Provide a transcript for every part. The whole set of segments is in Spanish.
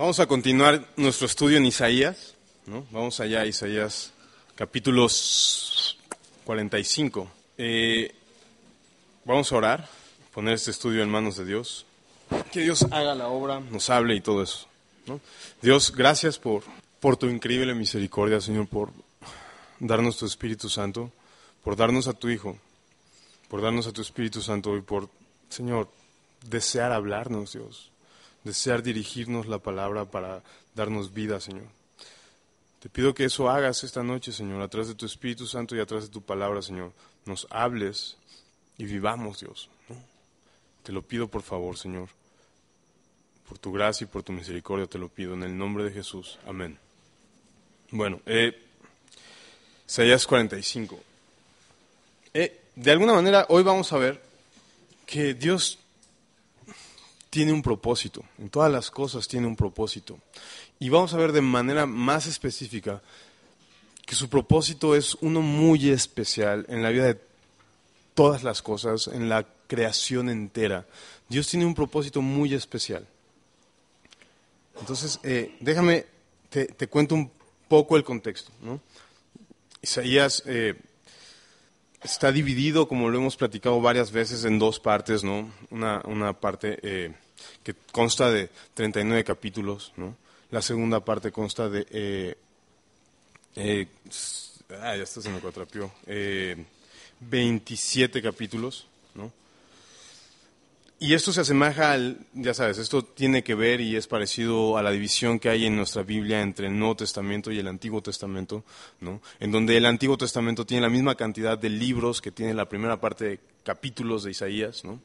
Vamos a continuar nuestro estudio en Isaías. ¿no? Vamos allá a Isaías capítulos 45. Eh, vamos a orar, poner este estudio en manos de Dios. Que Dios haga la obra, nos hable y todo eso. Dios, gracias por, por tu increíble misericordia, Señor, por darnos tu Espíritu Santo, por darnos a tu Hijo, por darnos a tu Espíritu Santo y por, Señor, desear hablarnos, Dios desear dirigirnos la palabra para darnos vida, Señor. Te pido que eso hagas esta noche, Señor, atrás de tu Espíritu Santo y atrás de tu palabra, Señor. Nos hables y vivamos, Dios. Te lo pido, por favor, Señor. Por tu gracia y por tu misericordia te lo pido, en el nombre de Jesús. Amén. Bueno, eh, Isaías 45. Eh, de alguna manera, hoy vamos a ver que Dios tiene un propósito, en todas las cosas tiene un propósito. Y vamos a ver de manera más específica que su propósito es uno muy especial en la vida de todas las cosas, en la creación entera. Dios tiene un propósito muy especial. Entonces, eh, déjame, te, cuento un poco el contexto. Isaías eh, está dividido, como lo hemos platicado varias veces, en dos partes, ¿no? Una, parte eh, que consta de 39 capítulos, ¿no? La segunda parte consta de... Eh, eh, ah, ya está, se me eh 27 capítulos, ¿no? Y esto se asemeja al, ya sabes, esto tiene que ver y es parecido a la división que hay en nuestra Biblia entre el Nuevo Testamento y el Antiguo Testamento, ¿no? En donde el Antiguo Testamento tiene la misma cantidad de libros que tiene la primera parte de capítulos de Isaías, ¿no?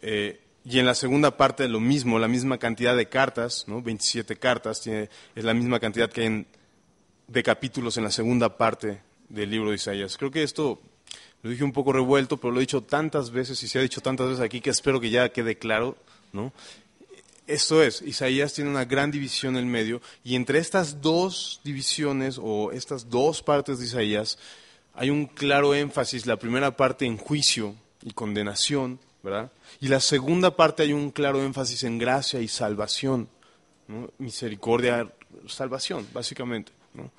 Eh, y en la segunda parte lo mismo, la misma cantidad de cartas, ¿no? 27 cartas, tiene, es la misma cantidad que en, de capítulos en la segunda parte del libro de Isaías. Creo que esto lo dije un poco revuelto, pero lo he dicho tantas veces y se ha dicho tantas veces aquí que espero que ya quede claro, ¿no? Esto es, Isaías tiene una gran división en el medio y entre estas dos divisiones o estas dos partes de Isaías hay un claro énfasis, la primera parte en juicio y condenación, ¿verdad? Y la segunda parte hay un claro énfasis en gracia y salvación, misericordia, salvación, básicamente. ¿no?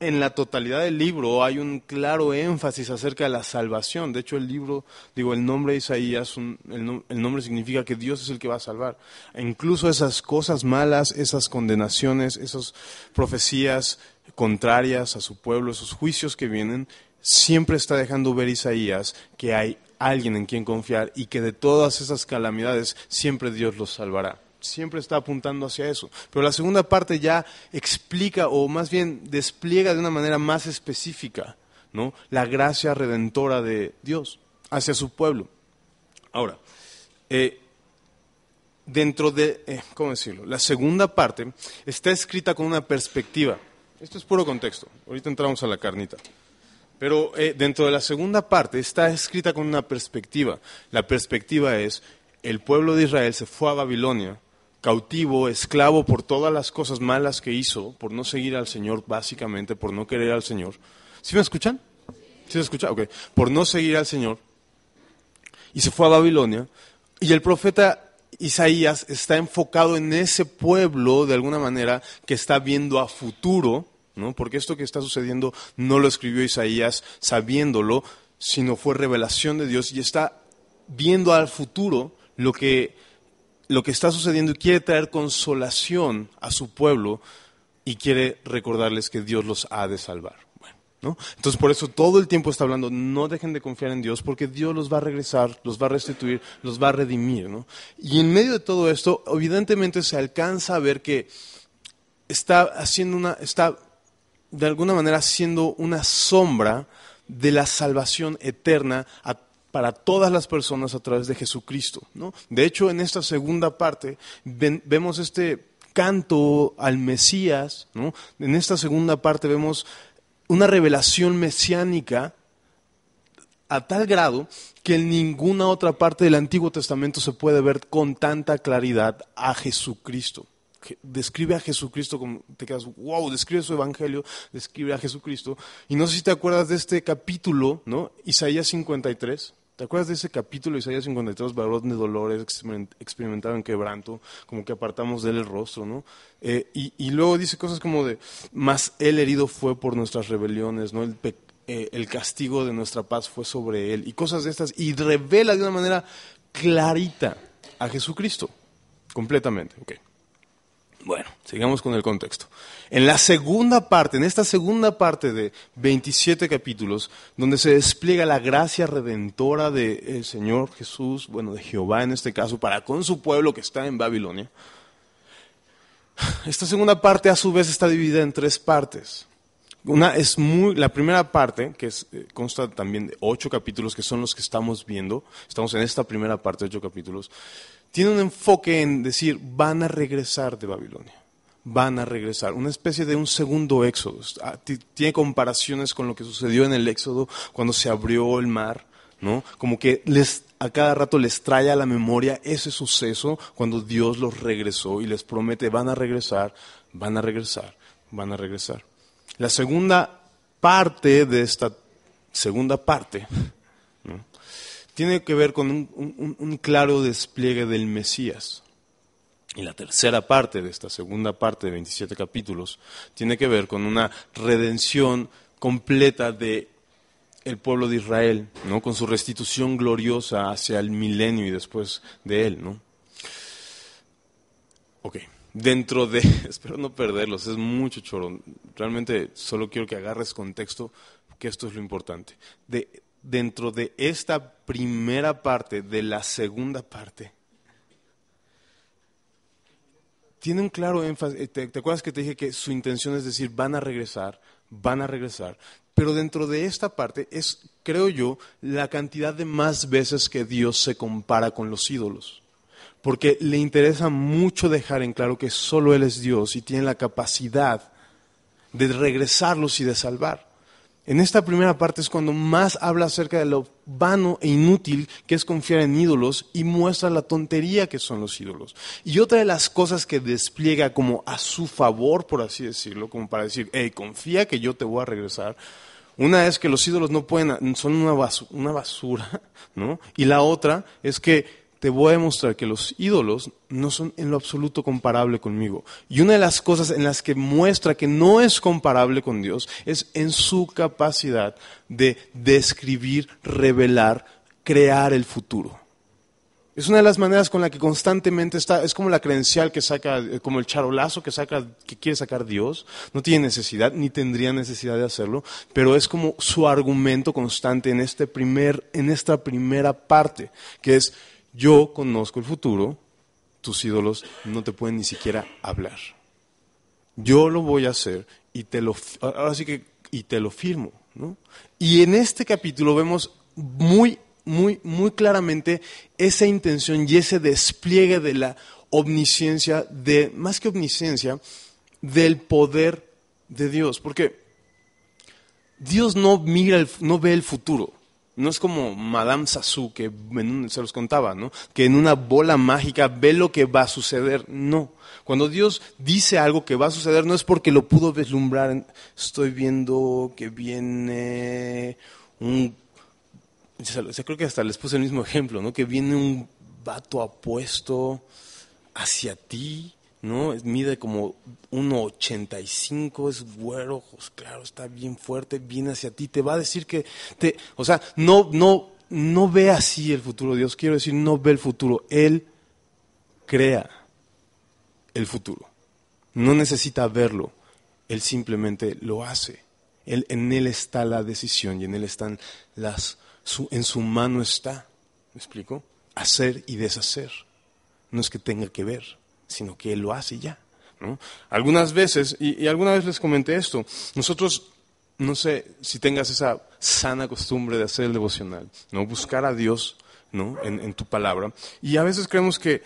en la totalidad del libro hay un claro énfasis acerca de la salvación. De hecho, el libro, digo, el nombre de Isaías, el, nombre significa que Dios es el que va a salvar. E incluso esas cosas malas, esas condenaciones, esas profecías contrarias a su pueblo, esos juicios que vienen, siempre está dejando ver Isaías que hay alguien en quien confiar y que de todas esas calamidades siempre Dios los salvará siempre está apuntando hacia eso. Pero la segunda parte ya explica o más bien despliega de una manera más específica ¿no? la gracia redentora de Dios hacia su pueblo. Ahora, eh, dentro de, eh, ¿cómo decirlo? La segunda parte está escrita con una perspectiva. Esto es puro contexto. Ahorita entramos a la carnita. Pero eh, dentro de la segunda parte está escrita con una perspectiva. La perspectiva es, el pueblo de Israel se fue a Babilonia cautivo, esclavo por todas las cosas malas que hizo, por no seguir al Señor, básicamente, por no querer al Señor. ¿Sí me escuchan? ¿Sí se escuchan? Ok. Por no seguir al Señor. Y se fue a Babilonia. Y el profeta Isaías está enfocado en ese pueblo, de alguna manera, que está viendo a futuro, ¿no? Porque esto que está sucediendo no lo escribió Isaías sabiéndolo, sino fue revelación de Dios y está viendo al futuro lo que lo que está sucediendo y quiere traer consolación a su pueblo y quiere recordarles que Dios los ha de salvar. Entonces por eso todo el tiempo está hablando, no dejen de confiar en Dios porque Dios los va a regresar, los va a restituir, los va a redimir. Y en medio de todo esto, evidentemente se alcanza a ver que está haciendo una, está de alguna manera haciendo una sombra de la salvación eterna a para todas las personas a través de Jesucristo. ¿no? De hecho, en esta segunda parte vemos este canto al Mesías, ¿no? en esta segunda parte vemos una revelación mesiánica a tal grado que en ninguna otra parte del Antiguo Testamento se puede ver con tanta claridad a Jesucristo describe a Jesucristo como te quedas, wow, describe su evangelio, describe a Jesucristo. Y no sé si te acuerdas de este capítulo, ¿no? Isaías 53. ¿Te acuerdas de ese capítulo de Isaías 53, varón de dolores, experimentaron quebranto, como que apartamos de él el rostro, ¿no? Eh, y, luego dice cosas como de, más él herido fue por nuestras rebeliones, ¿no? El, eh, el castigo de nuestra paz fue sobre él, y cosas de estas, y revela de una manera clarita a Jesucristo, completamente, ok. Bueno, sigamos con el contexto. En la segunda parte, en esta segunda parte de 27 capítulos, donde se despliega la gracia redentora del Señor Jesús, bueno, de Jehová en este caso, para con su pueblo que está en Babilonia, esta segunda parte a su vez está dividida en tres partes. Una es muy, la primera parte, que eh, consta también de ocho capítulos, que son los que estamos viendo, estamos en esta primera parte, ocho capítulos, tiene un enfoque en decir, van a regresar de Babilonia, van a regresar, una especie de un segundo éxodo. Ah, tiene comparaciones con lo que sucedió en el éxodo cuando se abrió el mar, ¿no? Como que les, a cada rato les trae a la memoria ese suceso cuando Dios los regresó y les promete, van a regresar, van a regresar, van a regresar. La segunda parte de esta segunda parte tiene que ver con un, claro despliegue del Mesías. Y la tercera parte de esta segunda parte de 27 capítulos tiene que ver con una redención completa de el pueblo de Israel, ¿no? con su restitución gloriosa hacia el milenio y después de él. ¿no? Ok, dentro de, espero no perderlos, es mucho chorón, realmente solo quiero que agarres contexto, que esto es lo importante. De, dentro de esta primera parte de la segunda parte tiene un claro énfasis. Eh, ¿Te, acuerdas que te dije que su intención es decir, van a regresar, van a regresar? Pero dentro de esta parte es, creo yo, la cantidad de más veces que Dios se compara con los ídolos. Porque le interesa mucho dejar en claro que solo Él es Dios y tiene la capacidad de regresarlos y de salvar. En esta primera parte es cuando más habla acerca de lo vano e inútil que es confiar en ídolos y muestra la tontería que son los ídolos. Y otra de las cosas que despliega como a su favor, por así decirlo, como para decir, hey, confía que yo te voy a regresar. Una es que los ídolos no pueden, son una basura, una basura ¿no? Y la otra es que te voy a demostrar que los ídolos no son en lo absoluto comparable conmigo. Y una de las cosas en las que muestra que no es comparable con Dios es en su capacidad de describir, revelar, crear el futuro. Es una de las maneras con la que constantemente está, es como la credencial que saca, eh, como el charolazo que saca, que quiere sacar Dios. No tiene necesidad, ni tendría necesidad de hacerlo, pero es como su argumento constante en este primer, en esta primera parte, que es yo conozco el futuro, tus ídolos no te pueden ni siquiera hablar. Yo lo voy a hacer y te lo, ahora que, y te lo firmo. Y en este capítulo vemos muy, muy, muy claramente esa intención y ese despliegue de la omnisciencia, de, más que omnisciencia, del poder de Dios. Porque Dios no mira, no ve el futuro. No es como Madame Sassou, que se los contaba, ¿no? Que en una bola mágica ve lo que va a suceder. No. Cuando Dios dice algo que va a suceder, no es porque lo pudo vislumbrar. Estoy viendo que viene un. creo que hasta les puse el mismo ejemplo, ¿no? Que viene un vato apuesto hacia ti ¿no? Mide como 1,85, es güero, claro, está bien fuerte, viene hacia ti, te va a decir que, te, o sea, no, no, no ve así el futuro, Dios quiero decir, no ve el futuro, Él crea el futuro, no necesita verlo, Él simplemente lo hace, él, en Él está la decisión y en Él están las, su, en su mano está, ¿me explico? Hacer y deshacer, no es que tenga que ver sino que Él lo hace ya. Algunas veces, y, alguna vez les comenté esto, nosotros no sé si tengas esa sana costumbre de hacer el devocional, ¿no? Buscar a Dios, ¿no? En, en, tu palabra. Y a veces creemos que,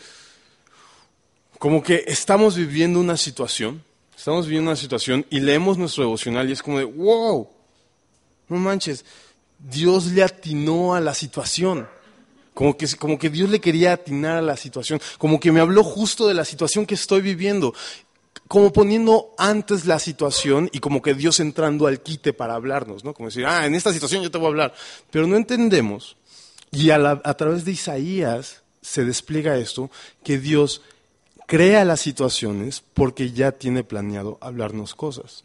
como que estamos viviendo una situación, estamos viviendo una situación y leemos nuestro devocional y es como de, wow, no manches, Dios le atinó a la situación. Como que, Dios le quería atinar a la situación, como que me habló justo de la situación que estoy viviendo, como poniendo antes la situación y como que Dios entrando al quite para hablarnos, ¿no? Como decir, ah, en esta situación yo te voy a hablar. Pero no entendemos, y a, través de Isaías se despliega esto, que Dios crea las situaciones porque ya tiene planeado hablarnos cosas.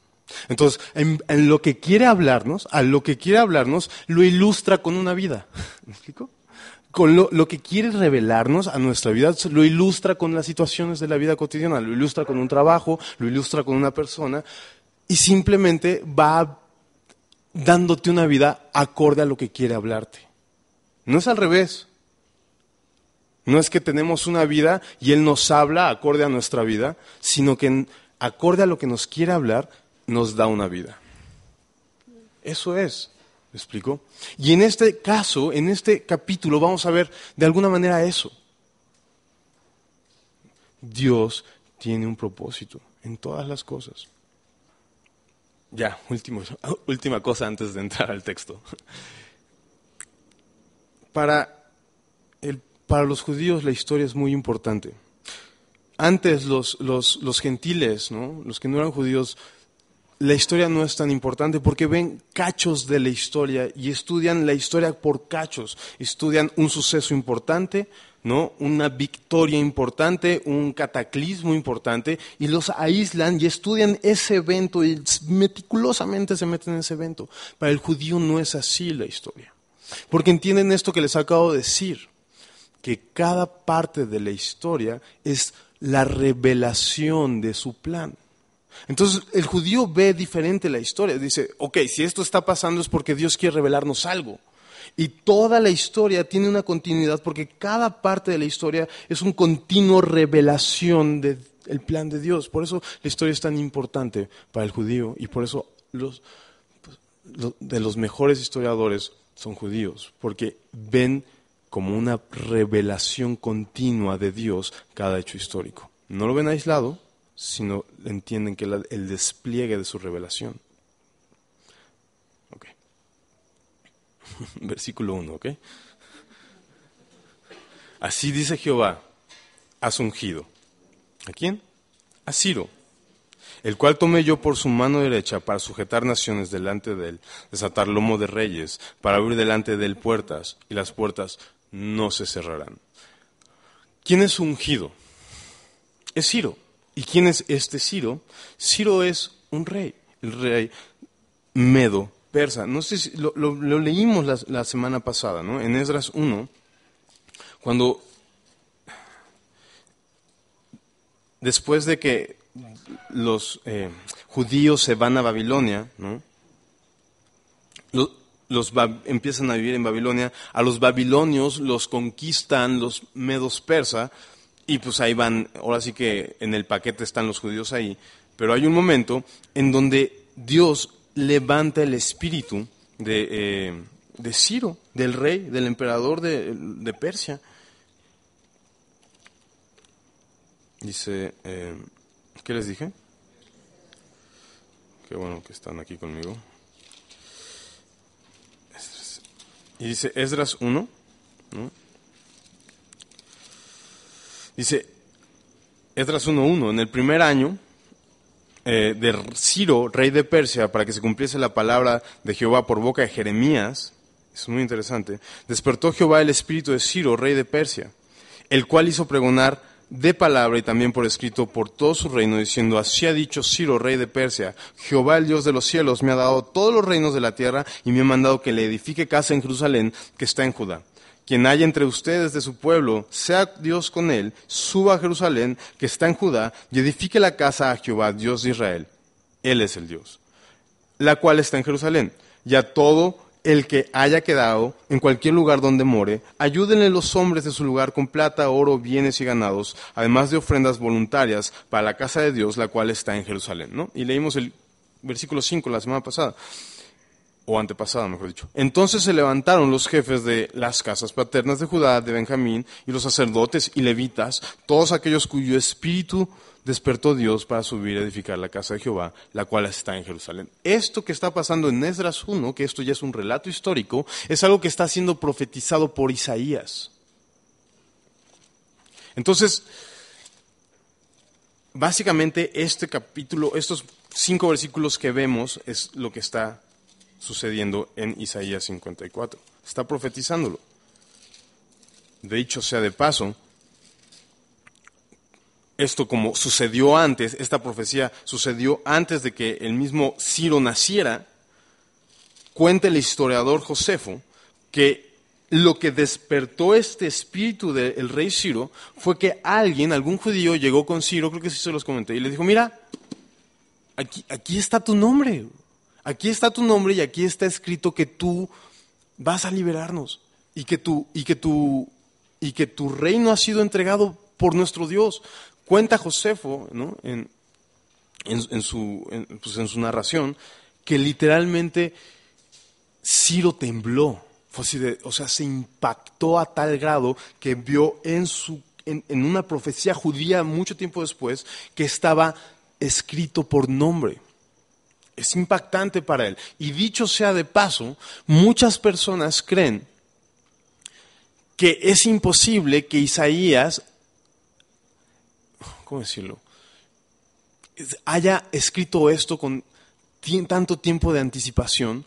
Entonces, en, en, lo que quiere hablarnos, a lo que quiere hablarnos, lo ilustra con una vida. ¿Me explico? con lo, lo, que quiere revelarnos a nuestra vida, lo ilustra con las situaciones de la vida cotidiana, lo ilustra con un trabajo, lo ilustra con una persona, y simplemente va dándote una vida acorde a lo que quiere hablarte. No es al revés. No es que tenemos una vida y Él nos habla acorde a nuestra vida, sino que acorde a lo que nos quiere hablar, nos da una vida. Eso es. ¿Me explico? Y en este caso, en este capítulo, vamos a ver de alguna manera eso. Dios tiene un propósito en todas las cosas. Ya, última cosa antes de entrar al texto. Para, para los judíos la historia es muy importante. Antes los, los, gentiles, los que no eran judíos, la historia no es tan importante porque ven cachos de la historia y estudian la historia por cachos. Estudian un suceso importante, ¿no? Una victoria importante, un cataclismo importante y los aíslan y estudian ese evento y meticulosamente se meten en ese evento. Para el judío no es así la historia. Porque entienden esto que les acabo de decir, que cada parte de la historia es la revelación de su plan. Entonces el judío ve diferente la historia. Dice, ok, si esto está pasando es porque Dios quiere revelarnos algo. Y toda la historia tiene una continuidad porque cada parte de la historia es un continuo revelación del plan de Dios. Por eso la historia es tan importante para el judío y por eso los pues, de los mejores historiadores son judíos, porque ven como una revelación continua de Dios cada hecho histórico. No lo ven aislado, sino entienden que el despliegue de su revelación. Versículo 1, ¿ok? Así dice Jehová, has ungido. ¿A quién? A Ciro, el cual tomé yo por su mano derecha para sujetar naciones delante de él, desatar lomo de reyes, para abrir delante de él puertas, y las puertas no se cerrarán. ¿Quién es ungido? Es Ciro. ¿Y quién es este Ciro? Ciro es un rey, el rey medo, persa. No sé si lo, leímos la, semana pasada, ¿no? En Esdras 1, cuando después de que los eh, judíos se van a Babilonia, los empiezan a vivir en Babilonia, a los babilonios los conquistan los medos persa, y pues ahí van, ahora sí que en el paquete están los judíos ahí, pero hay un momento en donde Dios levanta el espíritu de, eh, Ciro, del rey, del emperador de, Persia. Dice, eh, ¿qué les dije? Qué bueno que están aquí conmigo. Y dice Esdras 1, ¿no? Dice Esdras 1.1, en el primer año eh, de Ciro, rey de Persia, para que se cumpliese la palabra de Jehová por boca de Jeremías, es muy interesante, despertó Jehová el espíritu de Ciro, rey de Persia, el cual hizo pregonar de palabra y también por escrito por todo su reino, diciendo, así ha dicho Ciro, rey de Persia, Jehová el Dios de los cielos me ha dado todos los reinos de la tierra y me ha mandado que le edifique casa en Jerusalén que está en Judá quien haya entre ustedes de su pueblo, sea Dios con él, suba a Jerusalén, que está en Judá, y edifique la casa a Jehová, Dios de Israel. Él es el Dios, la cual está en Jerusalén. Y a todo el que haya quedado en cualquier lugar donde more, ayúdenle los hombres de su lugar con plata, oro, bienes y ganados, además de ofrendas voluntarias para la casa de Dios, la cual está en Jerusalén. ¿no? Y leímos el versículo 5 la semana pasada o antepasada, mejor dicho. Entonces se levantaron los jefes de las casas paternas de Judá, de Benjamín, y los sacerdotes y levitas, todos aquellos cuyo espíritu despertó Dios para subir a edificar la casa de Jehová, la cual está en Jerusalén. Esto que está pasando en Esdras 1, que esto ya es un relato histórico, es algo que está siendo profetizado por Isaías. Entonces, básicamente este capítulo, estos cinco versículos que vemos es lo que está sucediendo en Isaías 54. Está profetizándolo. De hecho, sea de paso, esto como sucedió antes, esta profecía sucedió antes de que el mismo Ciro naciera, cuenta el historiador Josefo que lo que despertó este espíritu del rey Ciro fue que alguien, algún judío, llegó con Ciro, creo que sí se los comenté, y le dijo, mira, aquí, aquí está tu nombre, Aquí está tu nombre y aquí está escrito que tú vas a liberarnos y que tu, y que tu, y que tu reino ha sido entregado por nuestro Dios. Cuenta Josefo pues, en, su, narración que literalmente Ciro tembló. o sea, se impactó a tal grado que vio en, su, en una profecía judía mucho tiempo después que estaba escrito por nombre es impactante para él. Y dicho sea de paso, muchas personas creen que es imposible que Isaías, ¿cómo decirlo?, haya escrito esto con tanto tiempo de anticipación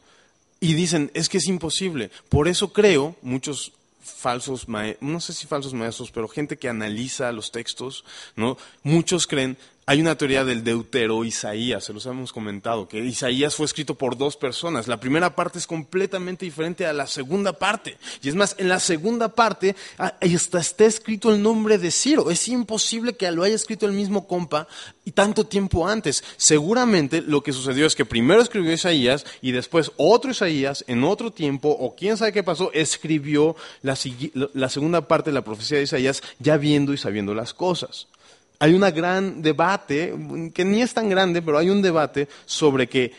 y dicen, es que es imposible. Por eso creo, muchos falsos maestros, no sé si falsos maestros, pero gente que analiza los textos, ¿no? Muchos creen hay una teoría del Deutero Isaías, se los hemos comentado, que Isaías fue escrito por dos personas. La primera parte es completamente diferente a la segunda parte. Y es más, en la segunda parte ah, está escrito el nombre de Ciro. Es imposible que lo haya escrito el mismo compa y tanto tiempo antes. Seguramente lo que sucedió es que primero escribió Isaías y después otro Isaías, en otro tiempo, o quién sabe qué pasó, escribió la, la segunda parte de la profecía de Isaías ya viendo y sabiendo las cosas hay un gran debate, que ni es tan grande, pero hay un debate sobre que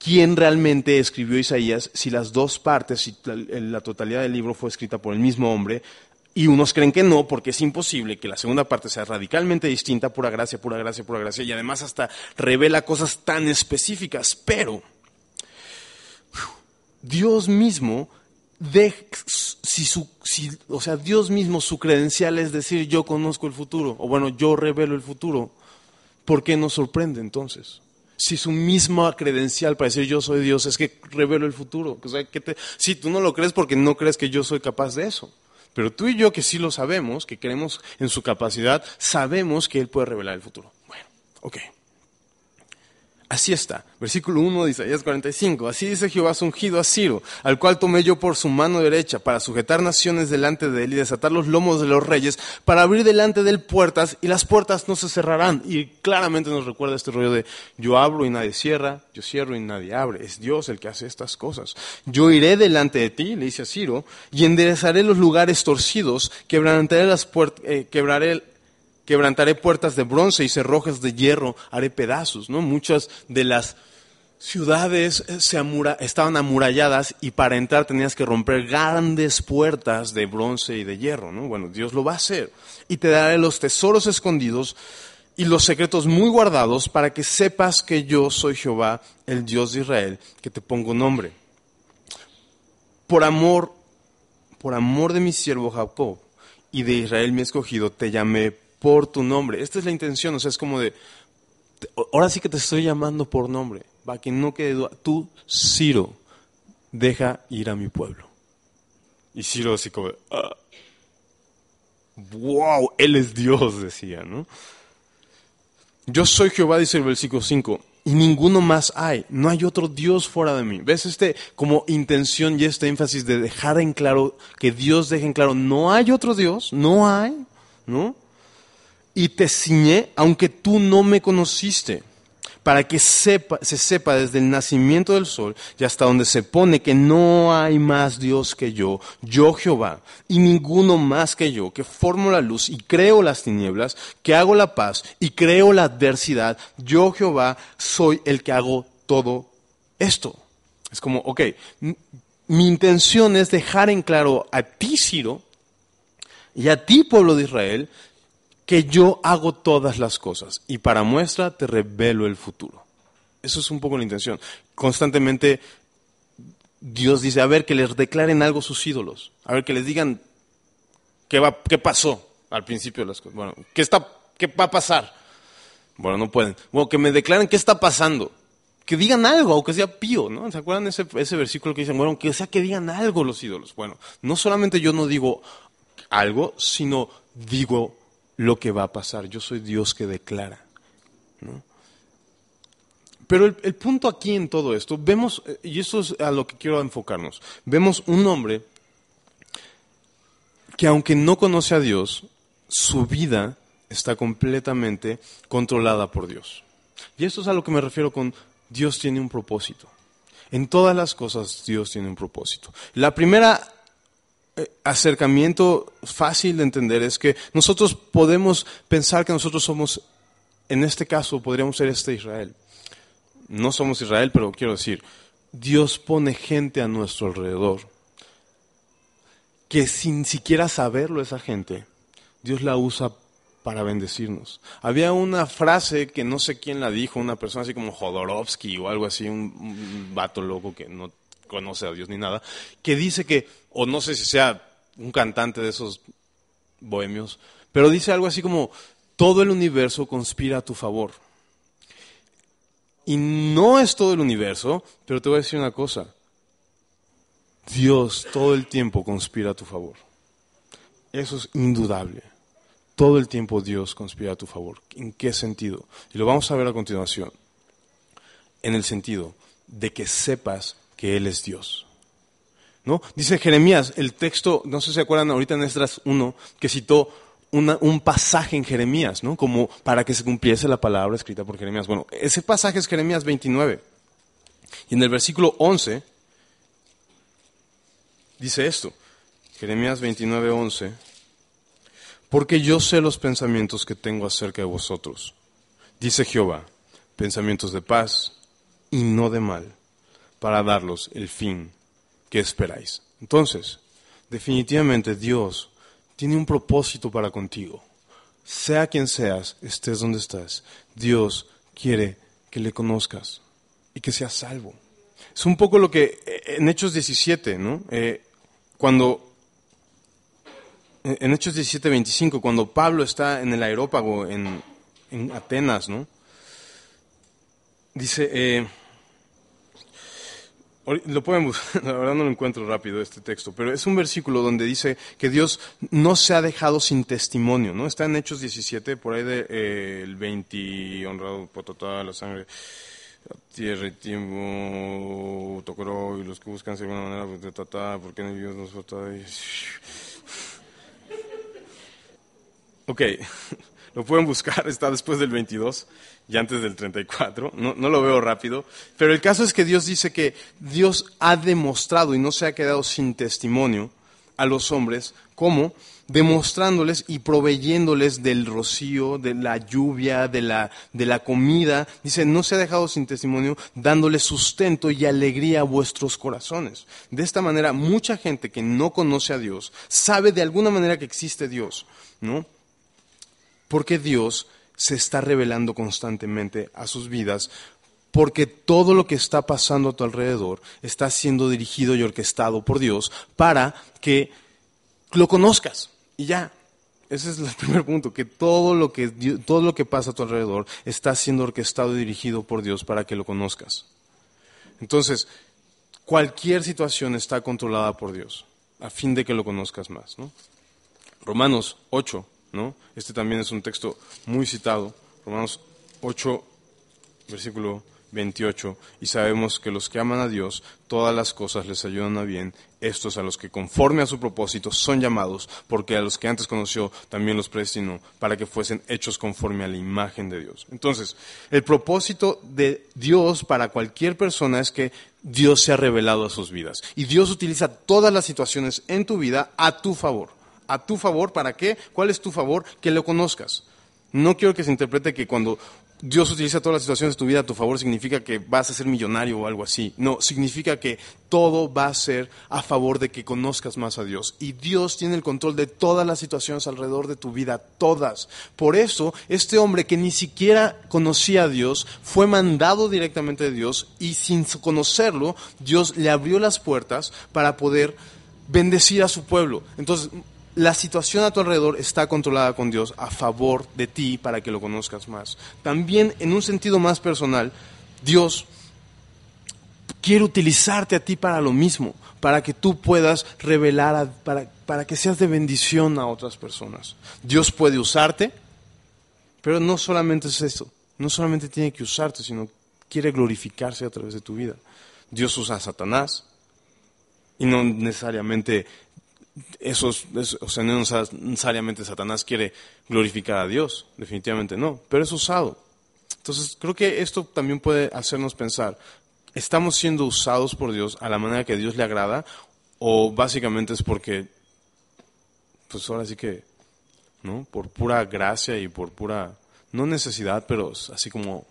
quién realmente escribió Isaías, si las dos partes, si la, la totalidad del libro fue escrita por el mismo hombre, y unos creen que no, porque es imposible que la segunda parte sea radicalmente distinta, pura gracia, pura gracia, pura gracia, y además hasta revela cosas tan específicas. Pero Dios mismo de, si su, si, o sea, Dios mismo su credencial es decir yo conozco el futuro, o bueno, yo revelo el futuro, ¿por qué nos sorprende entonces? Si su misma credencial para decir yo soy Dios es que revelo el futuro. sea, que te, si tú no lo crees porque no crees que yo soy capaz de eso. Pero tú y yo que sí lo sabemos, que creemos en su capacidad, sabemos que Él puede revelar el futuro. Bueno, ok. Así está. Versículo 1 de Isaías 45. Así dice Jehová su ungido a Ciro, al cual tomé yo por su mano derecha para sujetar naciones delante de él y desatar los lomos de los reyes, para abrir delante de él puertas y las puertas no se cerrarán. Y claramente nos recuerda este rollo de yo abro y nadie cierra, yo cierro y nadie abre. Es Dios el que hace estas cosas. Yo iré delante de ti, le dice a Ciro, y enderezaré los lugares torcidos, quebraré las puertas, eh, quebraré Quebrantaré puertas de bronce y cerrojas de hierro, haré pedazos, ¿no? Muchas de las ciudades eh, se estaban amuralladas y para entrar tenías que romper grandes puertas de bronce y de hierro, ¿no? Bueno, Dios lo va a hacer. Y te daré los tesoros escondidos y los secretos muy guardados para que sepas que yo soy Jehová, el Dios de Israel, que te pongo nombre. Por amor, por amor de mi siervo Jacob y de Israel mi escogido, te llamé por tu nombre. Esta es la intención, o sea, es como de, ahora sí que te estoy llamando por nombre, para que no quede duda. Tú, Ciro, deja ir a mi pueblo. Y Ciro así como, wow, ah, Él es Dios, decía, ¿no? Yo soy Jehová, dice el versículo 5, y ninguno más hay, no hay otro Dios fuera de mí. ¿Ves este como intención y este énfasis de dejar en claro, que Dios deje en claro, no hay otro Dios, no hay, ¿no? y te ciñé aunque tú no me conociste, para que sepa, se sepa desde el nacimiento del sol y hasta donde se pone que no hay más Dios que yo, yo Jehová, y ninguno más que yo, que formo la luz y creo las tinieblas, que hago la paz y creo la adversidad, yo Jehová soy el que hago todo esto. Es como, ok, mi intención es dejar en claro a ti, Ciro, y a ti, pueblo de Israel, que yo hago todas las cosas y para muestra te revelo el futuro. Eso es un poco la intención. Constantemente Dios dice, a ver, que les declaren algo sus ídolos, a ver, que les digan qué, va, qué pasó al principio de las cosas. Bueno, ¿qué, está, ¿qué va a pasar? Bueno, no pueden. Bueno, que me declaren qué está pasando. Que digan algo, aunque sea pío, ¿no? ¿Se acuerdan ese, ese versículo que dicen, bueno, que sea que digan algo los ídolos? Bueno, no solamente yo no digo algo, sino digo lo que va a pasar. Yo soy Dios que declara. Pero el, punto aquí en todo esto, vemos, eh, y eso es a lo que quiero enfocarnos, vemos un hombre que aunque no conoce a Dios, su vida está completamente controlada por Dios. Y esto es a lo que me refiero con Dios tiene un propósito. En todas las cosas Dios tiene un propósito. La primera eh, acercamiento fácil de entender es que nosotros podemos pensar que nosotros somos, en este caso, podríamos ser este Israel. No somos Israel, pero quiero decir, Dios pone gente a nuestro alrededor que sin siquiera saberlo esa gente, Dios la usa para bendecirnos. Había una frase que no sé quién la dijo, una persona así como Jodorowsky o algo así, un, un vato loco que no conoce a Dios ni nada, que dice que, o no sé si sea un cantante de esos bohemios, pero dice algo así como, todo el universo conspira a tu favor. Y no es todo el universo, pero te voy a decir una cosa. Dios todo el tiempo conspira a tu favor. Eso es indudable. Todo el tiempo Dios conspira a tu favor. ¿En qué sentido? Y lo vamos a ver a continuación. En el sentido de que sepas que Él es Dios. ¿No? Dice Jeremías, el texto, no sé si se acuerdan ahorita en Estras 1, que citó un pasaje en Jeremías, ¿no? Como para que se cumpliese la palabra escrita por Jeremías. Bueno, ese pasaje es Jeremías 29. Y en el versículo 11 dice esto, Jeremías 29, 11, porque yo sé los pensamientos que tengo acerca de vosotros, dice Jehová, pensamientos de paz y no de mal, para darlos el fin que esperáis. Entonces, definitivamente Dios tiene un propósito para contigo. Sea quien seas, estés donde estás, Dios quiere que le conozcas y que seas salvo. Es un poco lo que eh, en Hechos 17, ¿no? Eh, cuando eh, en Hechos 17, 25, cuando Pablo está en el aerópago en, Atenas, ¿no? Dice, eh, lo pueden buscar, la verdad no lo encuentro rápido este texto, pero es un versículo donde dice que Dios no se ha dejado sin testimonio, ¿no? Está en Hechos 17, por ahí del eh, 20, honrado por toda la sangre, tierra y tiempo, y los que buscan pues, de alguna manera, porque en el Dios nos falta. Ok, lo pueden buscar, está después del 22 y antes del 34, no, no, lo veo rápido, pero el caso es que Dios dice que Dios ha demostrado y no se ha quedado sin testimonio a los hombres, ¿cómo? Demostrándoles y proveyéndoles del rocío, de la lluvia, de la, de la comida. Dice, no se ha dejado sin testimonio, dándoles sustento y alegría a vuestros corazones. De esta manera, mucha gente que no conoce a Dios sabe de alguna manera que existe Dios, ¿no? Porque Dios se está revelando constantemente a sus vidas porque todo lo que está pasando a tu alrededor está siendo dirigido y orquestado por Dios para que lo conozcas. Y ya, ese es el primer punto, que todo lo que, todo lo que pasa a tu alrededor está siendo orquestado y dirigido por Dios para que lo conozcas. Entonces, cualquier situación está controlada por Dios, a fin de que lo conozcas más. Romanos 8, ¿no? Este también es un texto muy citado, Romanos 8, versículo 28, y sabemos que los que aman a Dios, todas las cosas les ayudan a bien, estos a los que conforme a su propósito son llamados, porque a los que antes conoció también los predestinó para que fuesen hechos conforme a la imagen de Dios. Entonces, el propósito de Dios para cualquier persona es que Dios se ha revelado a sus vidas, y Dios utiliza todas las situaciones en tu vida a tu favor a tu favor. ¿Para qué? ¿Cuál es tu favor? Que lo conozcas. No quiero que se interprete que cuando Dios utiliza todas las situaciones de tu vida a tu favor significa que vas a ser millonario o algo así. No, significa que todo va a ser a favor de que conozcas más a Dios. Y Dios tiene el control de todas las situaciones alrededor de tu vida, todas. Por eso, este hombre que ni siquiera conocía a Dios, fue mandado directamente de Dios y sin conocerlo, Dios le abrió las puertas para poder bendecir a su pueblo. Entonces, la situación a tu alrededor está controlada con Dios a favor de ti para que lo conozcas más. También en un sentido más personal, Dios quiere utilizarte a ti para lo mismo, para que tú puedas revelar, para, que seas de bendición a otras personas. Dios puede usarte, pero no solamente es eso. no solamente tiene que usarte, sino quiere glorificarse a través de tu vida. Dios usa a Satanás, y no necesariamente eso o sea, no necesariamente Satanás quiere glorificar a Dios, definitivamente no, pero es usado. Entonces, creo que esto también puede hacernos pensar, ¿estamos siendo usados por Dios a la manera que Dios le agrada o básicamente es porque, pues ahora sí que, ¿no? Por pura gracia y por pura, no necesidad, pero así como,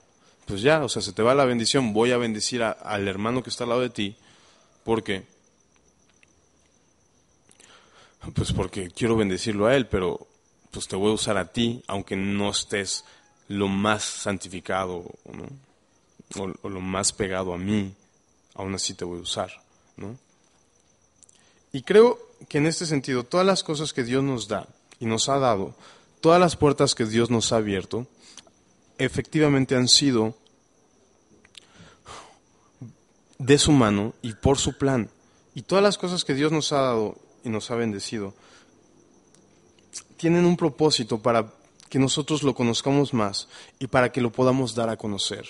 pues ya, o sea, se te va la bendición, voy a bendecir al hermano que está al lado de ti, porque pues porque quiero bendecirlo a Él, pero pues te voy a usar a ti, aunque no estés lo más santificado o, lo más pegado a mí, aún así te voy a usar. ¿no? Y creo que en este sentido, todas las cosas que Dios nos da y nos ha dado, todas las puertas que Dios nos ha abierto, efectivamente han sido de su mano y por su plan. Y todas las cosas que Dios nos ha dado y nos ha bendecido, tienen un propósito para que nosotros lo conozcamos más y para que lo podamos dar a conocer.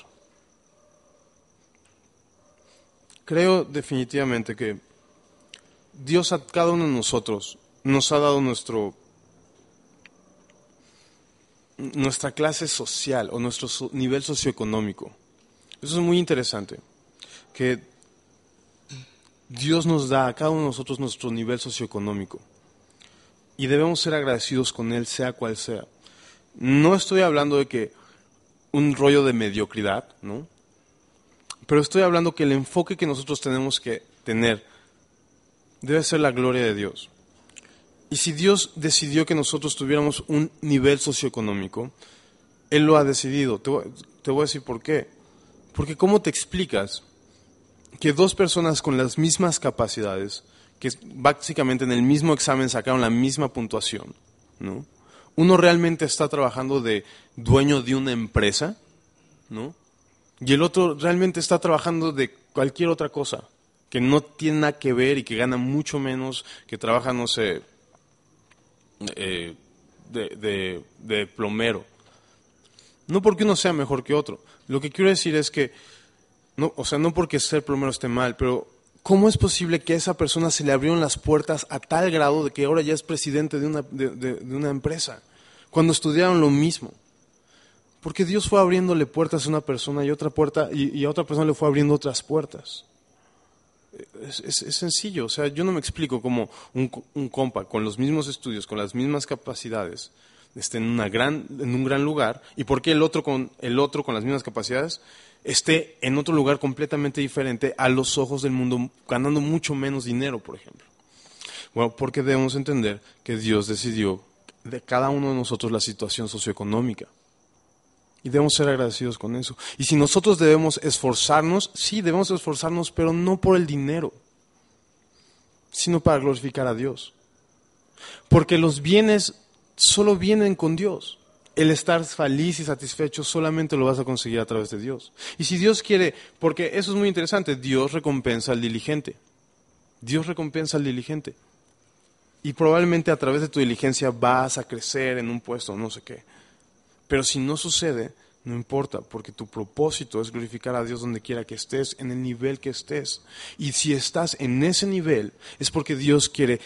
Creo definitivamente que Dios a cada uno de nosotros nos ha dado nuestro nuestra clase social o nuestro nivel socioeconómico. Eso es muy interesante, que Dios nos da a cada uno de nosotros nuestro nivel socioeconómico y debemos ser agradecidos con Él, sea cual sea. No estoy hablando de que un rollo de mediocridad, ¿no? Pero estoy hablando que el enfoque que nosotros tenemos que tener debe ser la gloria de Dios. Y si Dios decidió que nosotros tuviéramos un nivel socioeconómico, Él lo ha decidido. Te voy, a decir por qué. Porque ¿cómo te explicas que dos personas con las mismas capacidades, que básicamente en el mismo examen sacaron la misma puntuación, ¿no? Uno realmente está trabajando de dueño de una empresa, Y el otro realmente está trabajando de cualquier otra cosa, que no tiene nada que ver y que gana mucho menos, que trabaja, no sé, eh, de plomero. No porque uno sea mejor que otro. Lo que quiero decir es que no, o sea, no porque ser plomero esté mal, pero ¿cómo es posible que a esa persona se le abrieron las puertas a tal grado de que ahora ya es presidente de una, de, una empresa, cuando estudiaron lo mismo? Porque Dios fue abriéndole puertas a una persona y otra puerta, y, a otra persona le fue abriendo otras puertas. Es, sencillo, o sea, yo no me explico cómo un, un, compa con los mismos estudios, con las mismas capacidades, esté en, una gran, en un gran lugar y por qué el otro con, el otro con las mismas capacidades esté en otro lugar completamente diferente a los ojos del mundo, ganando mucho menos dinero, por ejemplo. Bueno, porque debemos entender que Dios decidió de cada uno de nosotros la situación socioeconómica. Y debemos ser agradecidos con eso. Y si nosotros debemos esforzarnos, sí, debemos esforzarnos, pero no por el dinero, sino para glorificar a Dios. Porque los bienes solo vienen con Dios el estar feliz y satisfecho solamente lo vas a conseguir a través de Dios. Y si Dios quiere, porque eso es muy interesante, Dios recompensa al diligente. Dios recompensa al diligente. Y probablemente a través de tu diligencia vas a crecer en un puesto, no sé qué. Pero si no sucede, no importa, porque tu propósito es glorificar a Dios donde quiera que estés, en el nivel que estés. Y si estás en ese nivel, es porque Dios quiere,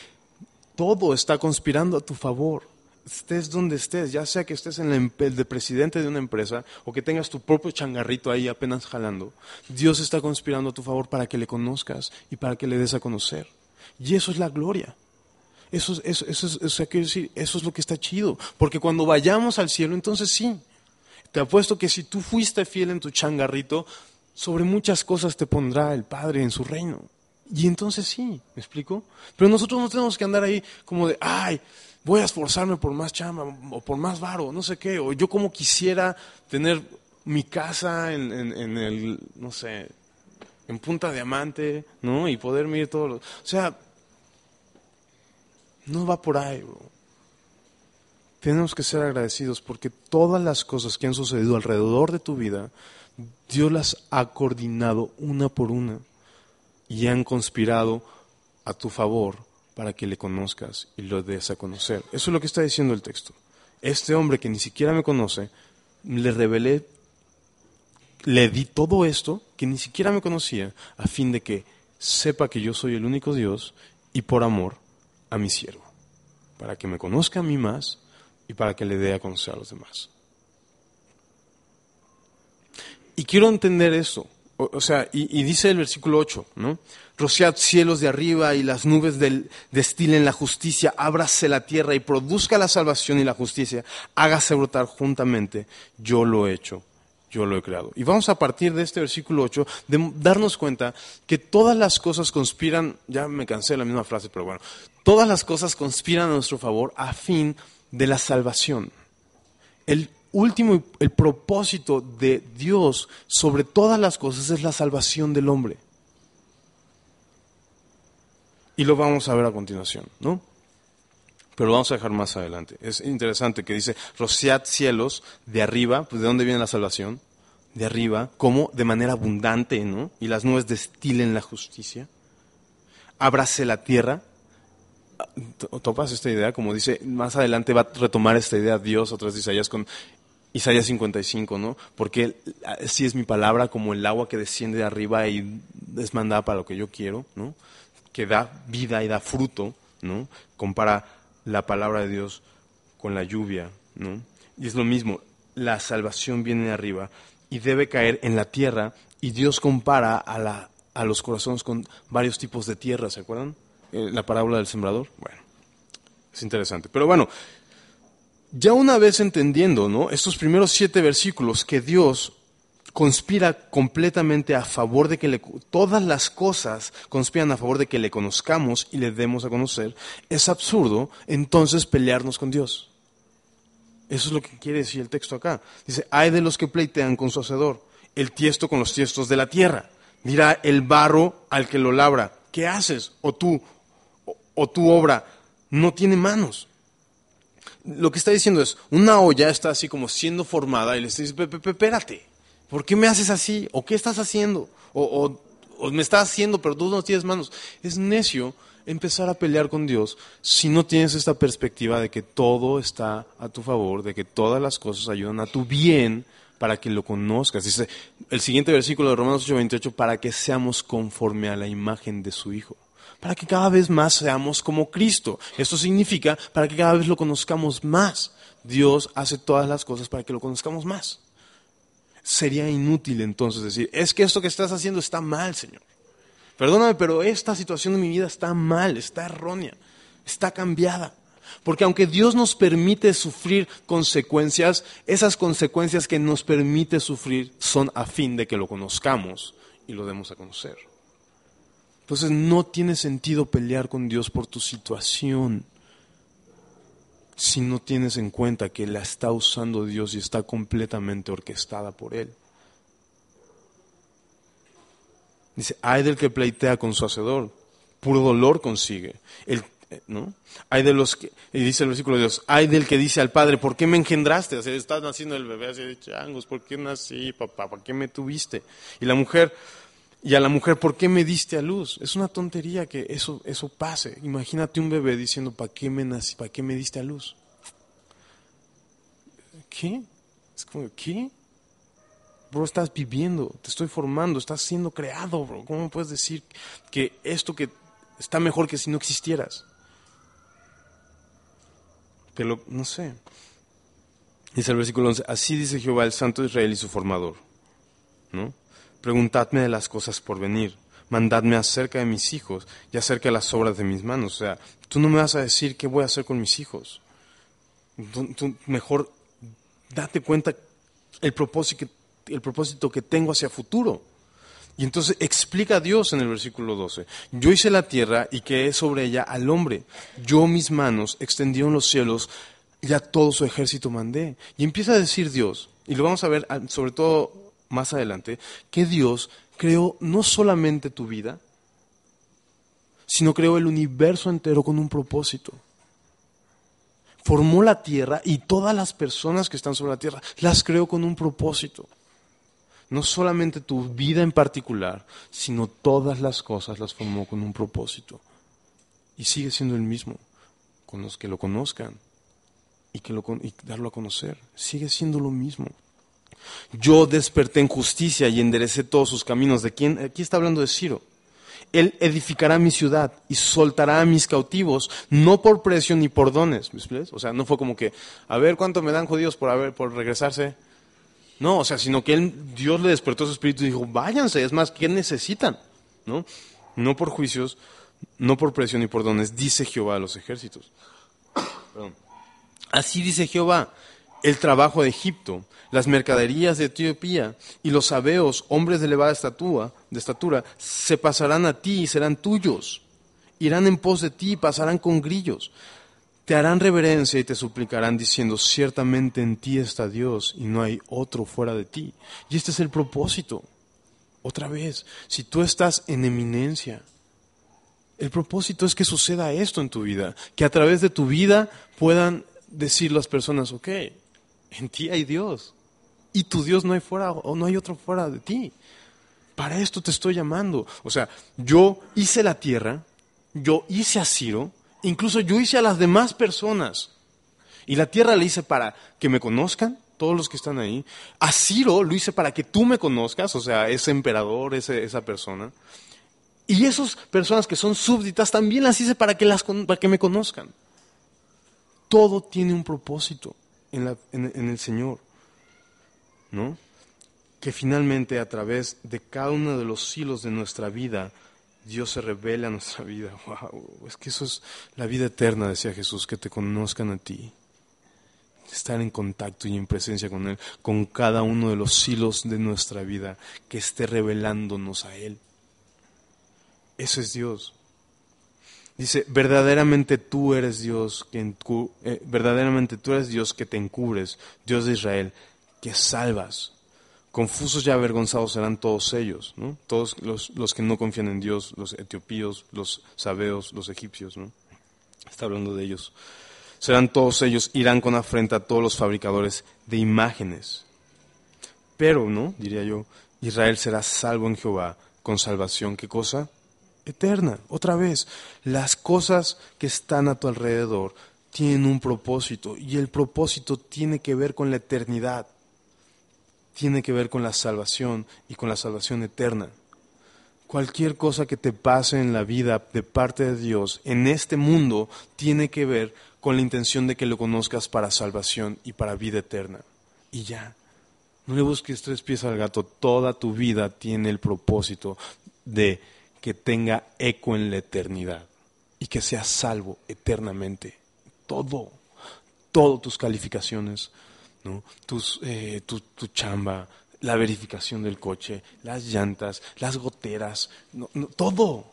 todo está conspirando a tu favor estés donde estés, ya sea que estés en el de presidente de una empresa o que tengas tu propio changarrito ahí apenas jalando, Dios está conspirando a tu favor para que le conozcas y para que le des a conocer. Y eso es la gloria. Eso, es, eso, eso es lo que está chido. Porque cuando vayamos al cielo, entonces sí. Te apuesto que si tú fuiste fiel en tu changarrito, sobre muchas cosas te pondrá el Padre en su reino. Y entonces sí, ¿me explico? Pero nosotros no tenemos que andar ahí como de, ay, voy a esforzarme por más chama o por más varo, no sé qué, o yo como quisiera tener mi casa en, el, no sé, en Punta Diamante, ¿no? Y poder mirar todos los... O sea, no va por ahí, Tenemos que ser agradecidos porque todas las cosas que han sucedido alrededor de tu vida, Dios las ha coordinado una por una y han conspirado a tu favor para que le conozcas y lo des a conocer. Eso es lo que está diciendo el texto. Este hombre que ni siquiera me conoce, le revelé, le di todo esto que ni siquiera me conocía, a fin de que sepa que yo soy el único Dios y por amor a mi siervo, para que me conozca a mí más y para que le dé a conocer a los demás. Y quiero entender esto, o, sea, y, y dice el versículo 8, ¿no? Rociad cielos de arriba y las nubes del, destilen la justicia, ábrase la tierra y produzca la salvación y la justicia, hágase brotar juntamente, yo lo he hecho, yo lo he creado. Y vamos a partir de este versículo 8, de darnos cuenta que todas las cosas conspiran, ya me cansé de la misma frase, pero bueno, todas las cosas conspiran a nuestro favor a fin de la salvación. El último, el propósito de Dios sobre todas las cosas es la salvación del hombre. Y lo vamos a ver a continuación, ¿no? Pero lo vamos a dejar más adelante. Es interesante que dice, rociad cielos de arriba, pues ¿de dónde viene la salvación? De arriba, como de manera abundante, ¿no? Y las nubes destilen la justicia. Ábrase la tierra. Ah, ¿Topas esta idea? Como dice, más adelante va a retomar esta idea Dios, otras Isaías, con Isaías 55, ¿no? Porque ah, si es mi palabra como el agua que desciende de arriba y es mandada para lo que yo quiero, ¿no? que da vida y da fruto, ¿no? Compara la palabra de Dios con la lluvia, ¿no? Y es lo mismo, la salvación viene arriba y debe caer en la tierra y Dios compara a, la, a los corazones con varios tipos de tierra, ¿se acuerdan? Eh, la parábola del sembrador. Bueno, es interesante. Pero bueno, ya una vez entendiendo, ¿no? Estos primeros siete versículos que Dios conspira completamente a favor de que le, todas las cosas conspiran a favor de que le conozcamos y le demos a conocer, es absurdo entonces pelearnos con Dios. Eso es lo que quiere decir el texto acá. Dice, hay de los que pleitean con su hacedor, el tiesto con los tiestos de la tierra. Dirá el barro al que lo labra, ¿qué haces? O tú, o, tu obra, no tiene manos lo que está diciendo es, una olla está así como siendo formada y le dice, espérate, ¿Por qué me haces así? ¿O qué estás haciendo? ¿O, me estás haciendo, pero tú no tienes manos? Es necio empezar a pelear con Dios si no tienes esta perspectiva de que todo está a tu favor, de que todas las cosas ayudan a tu bien para que lo conozcas. Dice el siguiente versículo de Romanos 8:28, para que seamos conforme a la imagen de su Hijo, para que cada vez más seamos como Cristo. Esto significa para que cada vez lo conozcamos más. Dios hace todas las cosas para que lo conozcamos más sería inútil entonces decir, es que esto que estás haciendo está mal, Señor. Perdóname, pero esta situación de mi vida está mal, está errónea, está cambiada. Porque aunque Dios nos permite sufrir consecuencias, esas consecuencias que nos permite sufrir son a fin de que lo conozcamos y lo demos a conocer. Entonces no tiene sentido pelear con Dios por tu situación si no tienes en cuenta que la está usando Dios y está completamente orquestada por Él. Dice, hay del que pleitea con su hacedor, puro dolor consigue. El, eh, ¿no? Hay de los que, y dice el versículo de Dios, hay del que dice al Padre, ¿por qué me engendraste? O estás naciendo el bebé así de changos, ¿por qué nací, papá? ¿Por qué me tuviste? Y la mujer, y a la mujer, ¿por qué me diste a luz? Es una tontería que eso, eso pase. Imagínate un bebé diciendo, ¿para qué me nací? ¿Para qué me diste a luz? ¿Qué? Es como, ¿qué? Bro, estás viviendo, te estoy formando, estás siendo creado, bro. ¿Cómo puedes decir que esto que está mejor que si no existieras? Pero, no sé. Dice el versículo 11, así dice Jehová el Santo de Israel y su formador. ¿No? preguntadme de las cosas por venir, mandadme acerca de mis hijos y acerca de las obras de mis manos. O sea, tú no me vas a decir qué voy a hacer con mis hijos. mejor date cuenta el propósito, que, el propósito que tengo hacia futuro. Y entonces explica a Dios en el versículo 12, yo hice la tierra y creé sobre ella al hombre, yo mis manos en los cielos y a todo su ejército mandé. Y empieza a decir Dios, y lo vamos a ver sobre todo más adelante, que Dios creó no solamente tu vida, sino creó el universo entero con un propósito. Formó la tierra y todas las personas que están sobre la tierra las creó con un propósito. No solamente tu vida en particular, sino todas las cosas las formó con un propósito. Y sigue siendo el mismo con los que lo conozcan y, que y darlo a conocer. Sigue siendo lo mismo. Yo desperté en justicia y enderecé todos sus caminos. ¿De quién? Aquí está hablando de Ciro. Él edificará mi ciudad y soltará a mis cautivos, no por precio ni por dones. o sea, no fue como que, a ver cuánto me dan judíos por, regresarse. No, o sea, sino que Dios le despertó su espíritu y dijo, váyanse, es más, ¿qué necesitan? ¿No? No por juicios, no por precio ni por dones, dice Jehová a los ejércitos. Así dice Jehová, el trabajo de Egipto, las mercaderías de Etiopía y los sabeos, hombres de elevada estatura, de estatura, se pasarán a ti y serán tuyos. Irán en pos de ti y pasarán con grillos. Te harán reverencia y te suplicarán diciendo, ciertamente en ti está Dios y no hay otro fuera de ti. Y este es el propósito. Otra vez, si tú estás en eminencia, el propósito es que suceda esto en tu vida, que a través de tu vida puedan decir las personas, ok, en ti hay Dios. Y tu Dios no hay fuera o no hay otro fuera de ti. Para esto te estoy llamando. O sea, yo hice la tierra, yo hice a Ciro, incluso yo hice a las demás personas. Y la tierra la hice para que me conozcan, todos los que están ahí. A Ciro lo hice para que tú me conozcas, o sea, ese emperador, ese, esa persona. Y esas personas que son súbditas también las hice para que me conozcan. Todo tiene un propósito en, el Señor, ¿no? Que finalmente a través de cada uno de los hilos de nuestra vida, Dios se revela a nuestra vida. Wow, es que eso es la vida eterna, decía Jesús, que te conozcan a ti. Estar en contacto y en presencia con Él, con cada uno de los hilos de nuestra vida, que esté revelándonos a Él. Eso es Dios. Dice, verdaderamente tú eres Dios, que eh, verdaderamente tú eres Dios que te encubres, Dios de Israel, que salvas. Confusos y avergonzados serán todos ellos, ¿no? todos los, que no confían en Dios, los etiopíos, los sabeos, los egipcios. ¿no? Está hablando de ellos. Serán todos ellos, irán con afrenta a todos los fabricadores de imágenes. Pero, ¿no? Diría yo, Israel será salvo en Jehová con salvación. ¿Qué cosa? eterna. Otra vez, las cosas que están a tu alrededor tienen un propósito y el propósito tiene que ver con la eternidad, tiene que ver con la salvación y con la salvación eterna. Cualquier cosa que te pase en la vida de parte de Dios en este mundo tiene que ver con la intención de que lo conozcas para salvación y para vida eterna. Y ya, no le busques tres pies al gato, toda tu vida tiene el propósito de que tenga eco en la eternidad y que seas salvo eternamente. Todo, todas tus calificaciones, ¿no? tus, eh, tu, chamba, la verificación del coche, las llantas, las goteras, todo.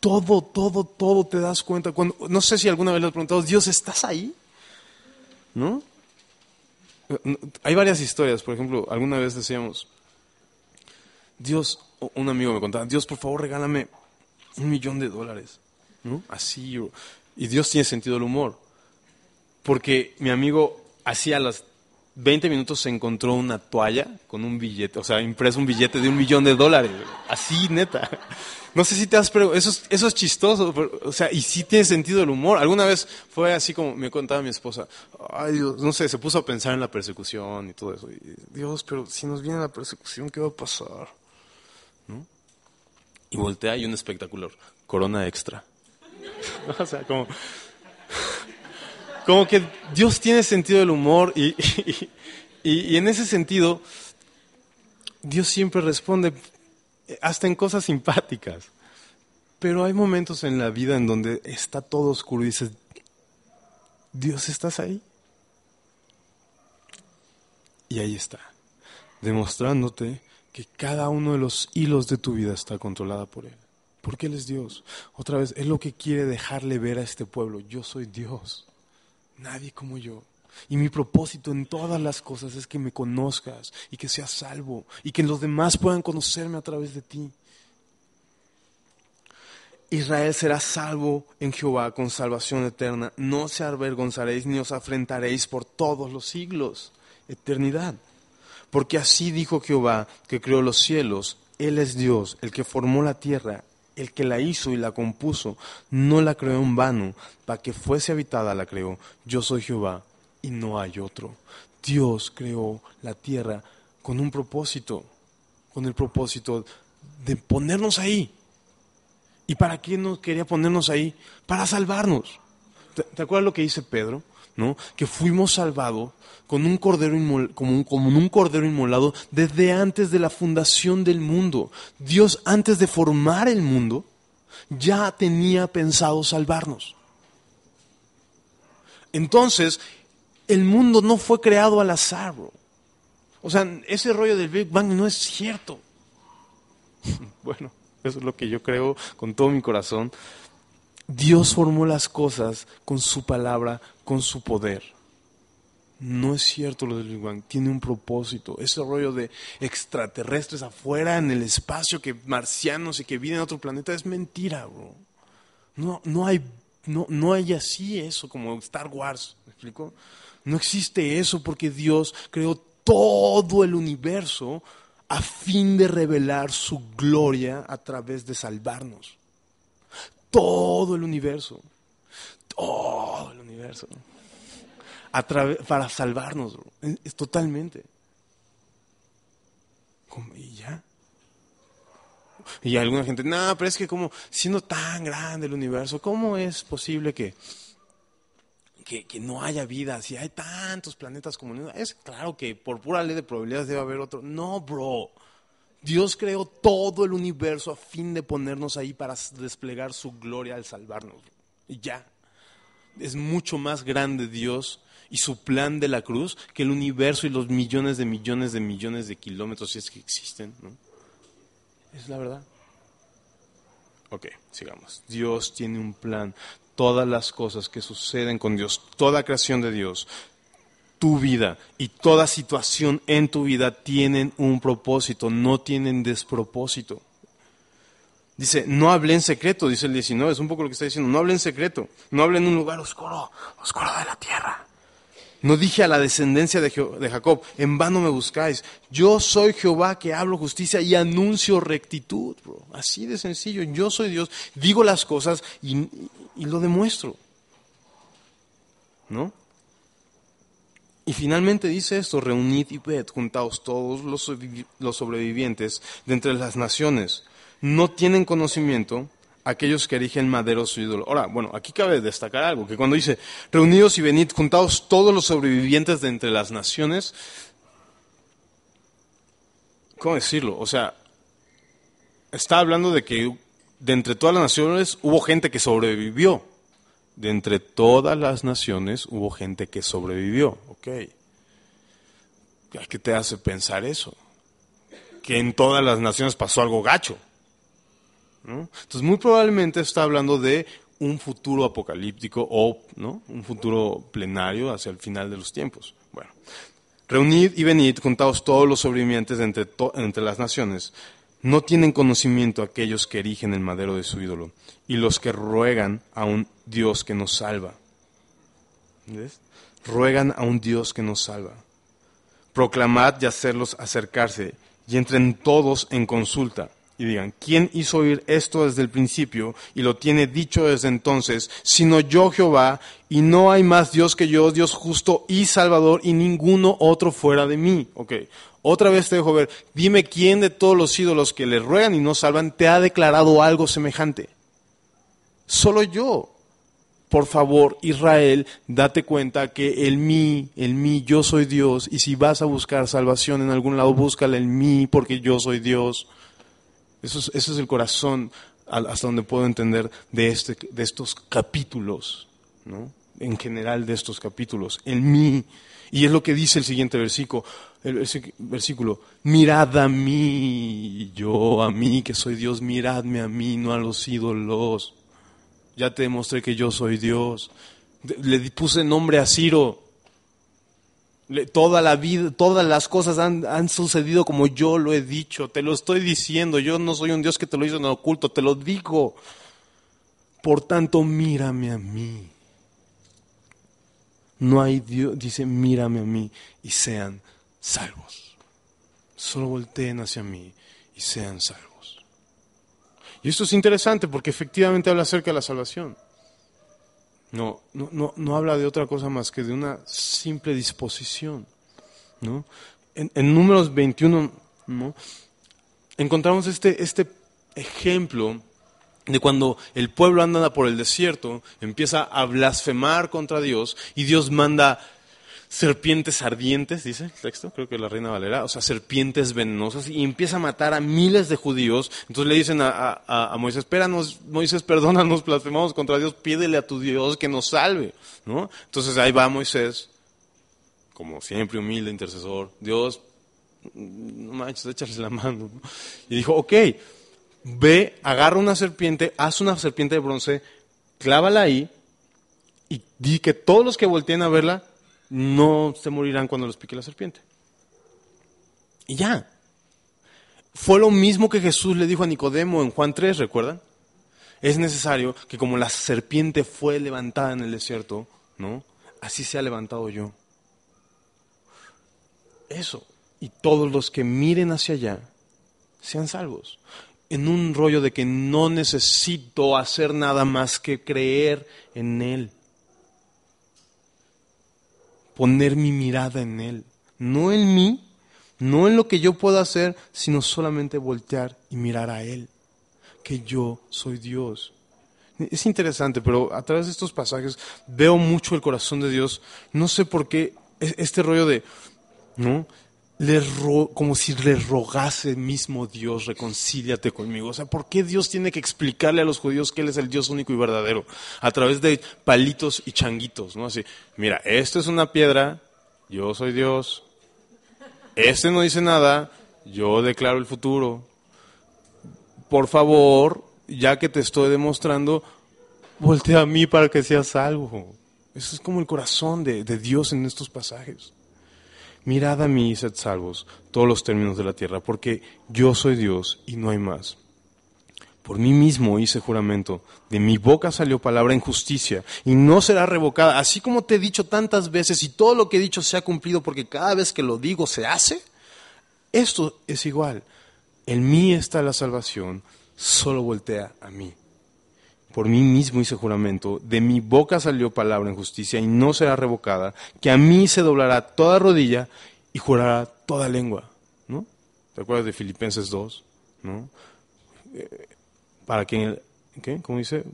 Todo, todo, todo te das cuenta. Cuando, no sé si alguna vez lo has preguntado, Dios, ¿estás ahí? Eh, ¿No? Hay varias historias. Por ejemplo, alguna vez decíamos, Dios, un amigo me contaba, Dios, por favor, regálame un millón de dólares. ¿no? Así. Y Dios tiene sentido del humor. Porque mi amigo, a las 20 minutos se encontró una toalla con un billete, o sea, impreso un billete de un millón de dólares. Así, neta. No sé si te has preguntado, eso, es, eso es chistoso, o sea, y sí tiene sentido el humor. Alguna vez fue así como me contaba mi esposa, ay Dios, no sé, se puso a pensar en la persecución y todo eso. Dios, pero si nos viene la persecución, ¿qué va a pasar? Y voltea y un espectacular, corona extra. o sea, como, como que Dios tiene sentido del humor y, y, y en ese sentido, Dios siempre responde hasta en cosas simpáticas. Pero hay momentos en la vida en donde está todo oscuro y dices, Dios, ¿estás ahí? Y ahí está, demostrándote que cada uno de los hilos de tu vida está controlada por Él. Porque Él es Dios. Otra vez, es lo que quiere dejarle ver a este pueblo. Yo soy Dios. Nadie como yo. Y mi propósito en todas las cosas es que me conozcas y que seas salvo y que los demás puedan conocerme a través de ti. Israel será salvo en Jehová con salvación eterna. No se avergonzaréis ni os afrentaréis por todos los siglos. Eternidad. Porque así dijo Jehová, que creó los cielos, Él es Dios, el que formó la tierra, el que la hizo y la compuso, no la creó en vano, para que fuese habitada la creó. Yo soy Jehová y no hay otro. Dios creó la tierra con un propósito, con el propósito de ponernos ahí. ¿Y para qué nos quería ponernos ahí? Para salvarnos. ¿Te, te acuerdas lo que dice Pedro? que fuimos salvados con un cordero como, un, un cordero inmolado desde antes de la fundación del mundo. Dios antes de formar el mundo ya tenía pensado salvarnos. Entonces, el mundo no fue creado al azar. O sea, ese rollo del Big Bang no es cierto. Bueno, eso es lo que yo creo con todo mi corazón. Dios formó las cosas con su palabra, con su poder. No es cierto lo del Big Bang, tiene un propósito. Ese rollo de extraterrestres afuera en el espacio, que marcianos y que viven a otro planeta, es mentira, bro. No, no, hay, no, no hay así eso como Star Wars, ¿me explico? No existe eso porque Dios creó todo el universo a fin de revelar su gloria a través de salvarnos todo el universo, todo el universo, para salvarnos, Es, totalmente. ¿Y ya? Y alguna gente, no, pero es que como siendo tan grande el universo, ¿cómo es posible que, que, que, no haya vida, si hay tantos planetas como... Es claro que por pura ley de probabilidades debe haber otro. No, bro. Dios creó todo el universo a fin de ponernos ahí para desplegar su gloria al salvarnos. Y ya. Es mucho más grande Dios y su plan de la cruz que el universo y los millones de millones de millones de kilómetros, si es que existen. Es la verdad. Ok, sigamos. Dios tiene un plan. Todas las cosas que suceden con Dios, toda creación de Dios, tu vida y toda situación en tu vida tienen un propósito, no tienen despropósito. Dice, no hable en secreto, dice el 19, es un poco lo que está diciendo, no hable en secreto, no hable en un lugar oscuro, oscuro de la tierra. No dije a la descendencia de, Jacob, en vano me buscáis, yo soy Jehová que hablo justicia y anuncio rectitud, bro. así de sencillo, yo soy Dios, digo las cosas y, y lo demuestro. ¿No? Y finalmente dice esto, reunid y ved, juntados todos los sobrevivientes de entre las naciones. No tienen conocimiento aquellos que erigen madero su ídolo. Ahora, bueno, aquí cabe destacar algo, que cuando dice, reunidos y venid, juntados todos los sobrevivientes de entre las naciones, ¿cómo decirlo? O sea, está hablando de que de entre todas las naciones hubo gente que sobrevivió de entre todas las naciones hubo gente que sobrevivió. ¿A qué te hace pensar eso? Que en todas las naciones pasó algo gacho. Entonces, muy probablemente está hablando de un futuro apocalíptico o ¿no? un futuro plenario hacia el final de los tiempos. Bueno, reunid y venid, contados todos los sobrevivientes entre, entre las naciones no tienen conocimiento aquellos que erigen el madero de su ídolo y los que ruegan a un Dios que nos salva. ¿Ves? Ruegan a un Dios que nos salva. Proclamad y hacerlos acercarse y entren todos en consulta y digan, ¿quién hizo oír esto desde el principio y lo tiene dicho desde entonces, sino yo Jehová, y no hay más Dios que yo, Dios justo y Salvador, y ninguno otro fuera de mí? Ok, otra vez te dejo ver, dime quién de todos los ídolos que le ruegan y no salvan te ha declarado algo semejante. Solo yo. Por favor, Israel, date cuenta que el mí, el mí, yo soy Dios, y si vas a buscar salvación en algún lado, búscala en mí, porque yo soy Dios. Ese es, el corazón hasta donde puedo entender de, este, de estos capítulos, en general de estos capítulos, en mí. Y es lo que dice el siguiente versículo, versículo, mirad a mí, yo a mí que soy Dios, miradme a mí, no a los ídolos. Ya te demostré que yo soy Dios. Le puse nombre a Ciro, Toda la vida, todas las cosas han, sucedido como yo lo he dicho, te lo estoy diciendo, yo no soy un Dios que te lo hizo en el oculto, te lo digo. Por tanto, mírame a mí. No hay Dios, dice, mírame a mí y sean salvos. Solo volteen hacia mí y sean salvos. Y esto es interesante porque efectivamente habla acerca de la salvación. No, no, no, no habla de otra cosa más que de una simple disposición. En, números 21 encontramos este, este ejemplo de cuando el pueblo anda por el desierto, empieza a blasfemar contra Dios y Dios manda serpientes ardientes, dice el texto, creo que la reina Valera, o sea, serpientes venenosas, y empieza a matar a miles de judíos. Entonces le dicen a, a, Moisés, espéranos, Moisés, perdónanos, blasfemamos contra Dios, pídele a tu Dios que nos salve, ¿no? Entonces ahí va Moisés, como siempre humilde intercesor, Dios, no manches, échales la mano. Y dijo, ok, ve, agarra una serpiente, haz una serpiente de bronce, clávala ahí, y di que todos los que volteen a verla no se morirán cuando los pique la serpiente. Y ya. Fue lo mismo que Jesús le dijo a Nicodemo en Juan 3, ¿recuerdan? Es necesario que como la serpiente fue levantada en el desierto, ¿no? Así se ha levantado yo. Eso. Y todos los que miren hacia allá sean salvos. En un rollo de que no necesito hacer nada más que creer en Él poner mi mirada en Él. No en mí, no en lo que yo pueda hacer, sino solamente voltear y mirar a Él. Que yo soy Dios. Es interesante, pero a través de estos pasajes veo mucho el corazón de Dios. No sé por qué este rollo de, ¿no? como si le rogase mismo Dios, reconcíliate conmigo. O sea, ¿por qué Dios tiene que explicarle a los judíos que Él es el Dios único y verdadero? A través de palitos y changuitos, ¿no? Así, mira, esto es una piedra, yo soy Dios. Este no dice nada, yo declaro el futuro. Por favor, ya que te estoy demostrando, voltea a mí para que seas algo. Eso es como el corazón de Dios en estos pasajes. Mirad a mí y sed salvos todos los términos de la tierra, porque yo soy Dios y no hay más. Por mí mismo hice juramento, de mi boca salió palabra en justicia, y no será revocada, así como te he dicho tantas veces, y todo lo que he dicho se ha cumplido, porque cada vez que lo digo se hace. Esto es igual. En mí está la salvación, solo voltea a mí por mí mismo hice juramento, de mi boca salió palabra en justicia y no será revocada, que a mí se doblará toda rodilla y jurará toda lengua. ¿No? ¿Te acuerdas de Filipenses 2? ¿No? Eh, para que ¿qué? ¿Cómo dice?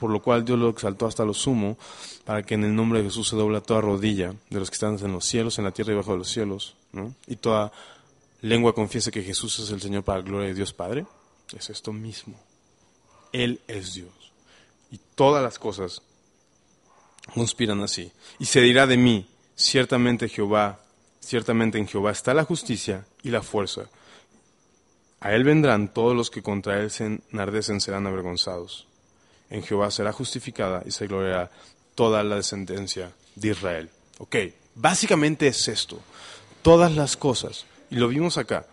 Por lo cual Dios lo exaltó hasta lo sumo, para que en el nombre de Jesús se dobla toda rodilla de los que están en los cielos, en la tierra y bajo de los cielos, ¿no? Y toda lengua confiese que Jesús es el Señor para la gloria de Dios Padre. Es esto mismo. Él es Dios y todas las cosas conspiran así. Y se dirá de mí, ciertamente Jehová, ciertamente en Jehová está la justicia y la fuerza. A él vendrán todos los que contra él se enardecen serán avergonzados. En Jehová será justificada y se gloriará toda la descendencia de Israel. Ok, básicamente es esto. Todas las cosas, y lo vimos acá,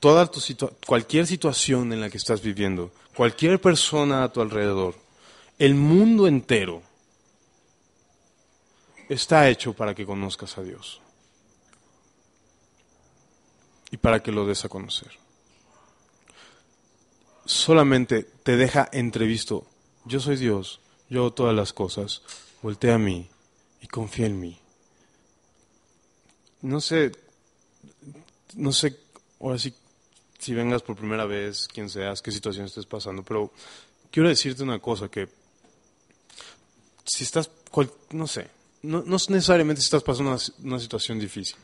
toda tu cualquier situación en la que estás viviendo, cualquier persona a tu alrededor, el mundo entero está hecho para que conozcas a Dios y para que lo des a conocer. Solamente te deja entrevisto. Yo soy Dios, yo todas las cosas, voltea a mí y confía en mí. No sé, no sé, ahora sí, si vengas por primera vez, quien seas, qué situación estés pasando, pero quiero decirte una cosa que si estás, no sé, no, necesariamente si estás pasando una, situación difícil,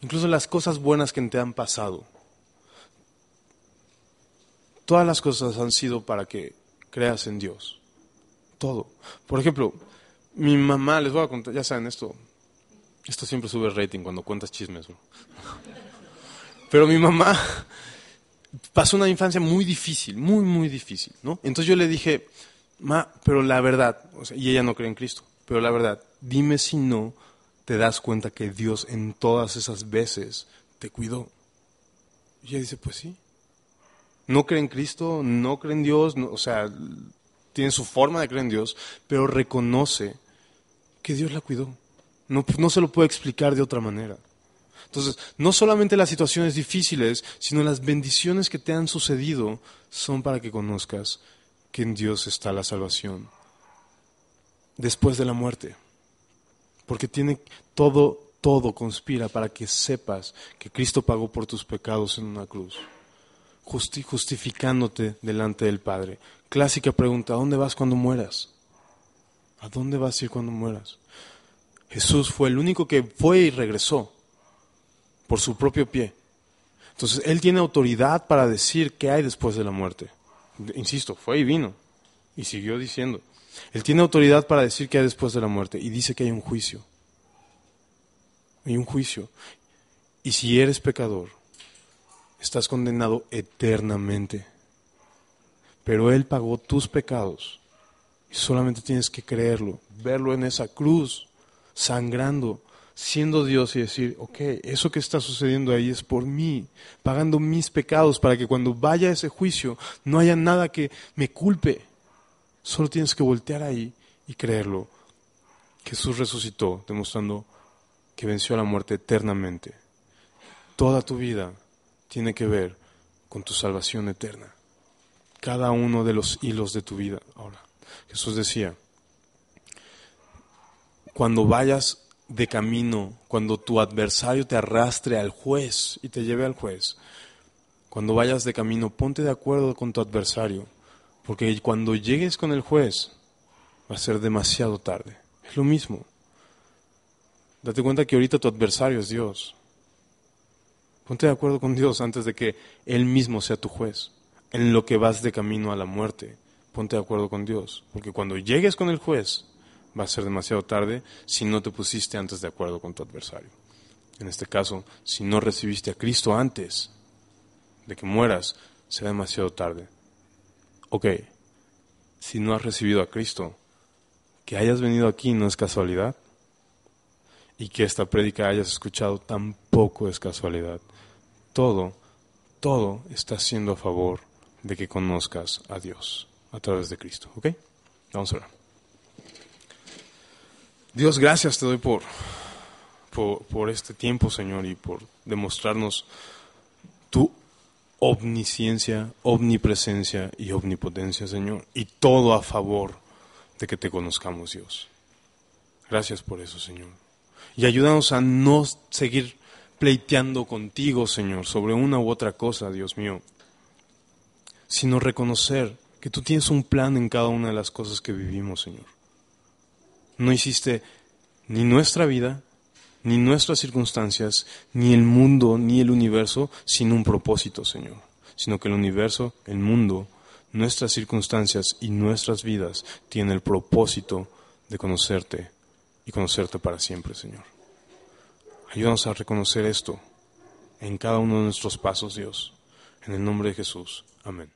incluso las cosas buenas que te han pasado, todas las cosas han sido para que creas en Dios. Todo. Por ejemplo, mi mamá, les voy a contar, ya saben esto, esto siempre sube rating cuando cuentas chismes. Pero mi mamá pasó una infancia muy difícil, muy, muy difícil, ¿no? Entonces yo le dije, ma, pero la verdad, y ella no cree en Cristo, pero la verdad, dime si no te das cuenta que Dios en todas esas veces te cuidó. Y ella dice, pues sí. No cree en Cristo, no cree en Dios, o sea, tiene su forma de creer en Dios, pero reconoce que Dios la cuidó. No, pues no se lo puede explicar de otra manera. Entonces, no solamente las situaciones difíciles, sino las bendiciones que te han sucedido son para que conozcas en Dios está la salvación después de la muerte. Porque tiene todo, todo conspira para que sepas que Cristo pagó por tus pecados en una cruz, justificándote delante del Padre. Clásica pregunta, ¿a dónde vas cuando mueras? ¿A dónde vas a ir cuando mueras? Jesús fue el único que fue y regresó por su propio pie. Entonces, Él tiene autoridad para decir qué hay después de la muerte. Insisto, fue y vino. Y siguió diciendo. Él tiene autoridad para decir que hay después de la muerte. Y dice que hay un juicio. Hay un juicio. Y si eres pecador, estás condenado eternamente. Pero Él pagó tus pecados. Y solamente tienes que creerlo, verlo en esa cruz, sangrando, siendo Dios y decir, ok, eso que está sucediendo ahí es por mí, pagando mis pecados para que cuando vaya a ese juicio no haya nada que me culpe. Solo tienes que voltear ahí y creerlo. Jesús resucitó, demostrando que venció a la muerte eternamente. Toda tu vida tiene que ver con tu salvación eterna. Cada uno de los hilos de tu vida. Ahora, Jesús decía, cuando vayas de camino, cuando tu adversario te arrastre al juez y te lleve al juez, cuando vayas de camino, ponte de acuerdo con tu adversario, porque cuando llegues con el juez va a ser demasiado tarde. Es lo mismo. Date cuenta que ahorita tu adversario es Dios. Ponte de acuerdo con Dios antes de que Él mismo sea tu juez. En lo que vas de camino a la muerte, ponte de acuerdo con Dios, porque cuando llegues con el juez va a ser demasiado tarde si no te pusiste antes de acuerdo con tu adversario. En este caso, si no recibiste a Cristo antes de que mueras, será demasiado tarde. Ok, si no has recibido a Cristo, que hayas venido aquí no es casualidad. Y que esta prédica hayas escuchado tampoco es casualidad. Todo, todo está siendo a favor de que conozcas a Dios a través de Cristo. ¿Ok? Vamos a ver. Dios, gracias te doy por, por, este tiempo, Señor, y por demostrarnos tu omnisciencia, omnipresencia y omnipotencia, Señor, y todo a favor de que te conozcamos, Dios. Gracias por eso, Señor. Y ayúdanos a no seguir pleiteando contigo, Señor, sobre una u otra cosa, Dios mío, sino reconocer que tú tienes un plan en cada una de las cosas que vivimos, Señor no hiciste ni nuestra vida, ni nuestras circunstancias, ni el mundo, ni el universo, sin un propósito, Señor, sino que el universo, el mundo, nuestras circunstancias y nuestras vidas tienen el propósito de conocerte y conocerte para siempre, Señor. Ayúdanos a reconocer esto en cada uno de nuestros pasos, Dios. En el nombre de Jesús. Amén.